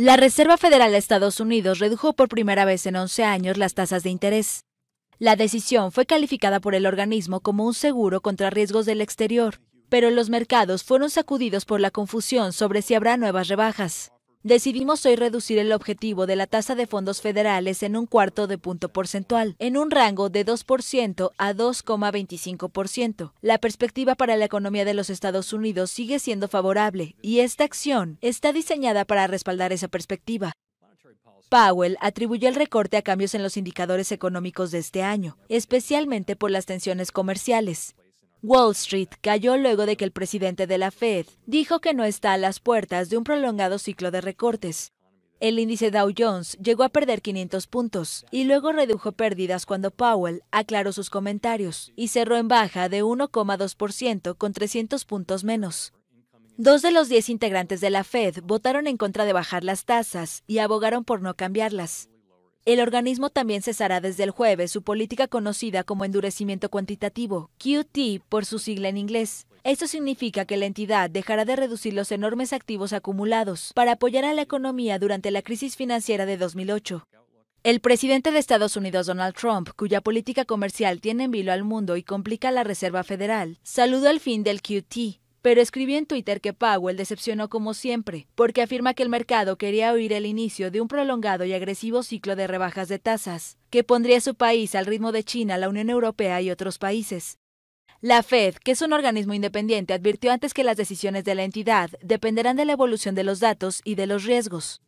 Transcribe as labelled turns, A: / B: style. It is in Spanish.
A: La Reserva Federal de Estados Unidos redujo por primera vez en 11 años las tasas de interés. La decisión fue calificada por el organismo como un seguro contra riesgos del exterior, pero los mercados fueron sacudidos por la confusión sobre si habrá nuevas rebajas. Decidimos hoy reducir el objetivo de la tasa de fondos federales en un cuarto de punto porcentual, en un rango de 2% a 2,25%. La perspectiva para la economía de los Estados Unidos sigue siendo favorable y esta acción está diseñada para respaldar esa perspectiva. Powell atribuyó el recorte a cambios en los indicadores económicos de este año, especialmente por las tensiones comerciales. Wall Street cayó luego de que el presidente de la Fed dijo que no está a las puertas de un prolongado ciclo de recortes. El índice Dow Jones llegó a perder 500 puntos y luego redujo pérdidas cuando Powell aclaró sus comentarios y cerró en baja de 1,2% con 300 puntos menos. Dos de los diez integrantes de la Fed votaron en contra de bajar las tasas y abogaron por no cambiarlas. El organismo también cesará desde el jueves su política conocida como endurecimiento cuantitativo, QT por su sigla en inglés. Esto significa que la entidad dejará de reducir los enormes activos acumulados para apoyar a la economía durante la crisis financiera de 2008. El presidente de Estados Unidos, Donald Trump, cuya política comercial tiene en vilo al mundo y complica la Reserva Federal, saludó el fin del QT, pero escribió en Twitter que Powell decepcionó como siempre, porque afirma que el mercado quería oír el inicio de un prolongado y agresivo ciclo de rebajas de tasas, que pondría su país al ritmo de China, la Unión Europea y otros países. La Fed, que es un organismo independiente, advirtió antes que las decisiones de la entidad dependerán de la evolución de los datos y de los riesgos.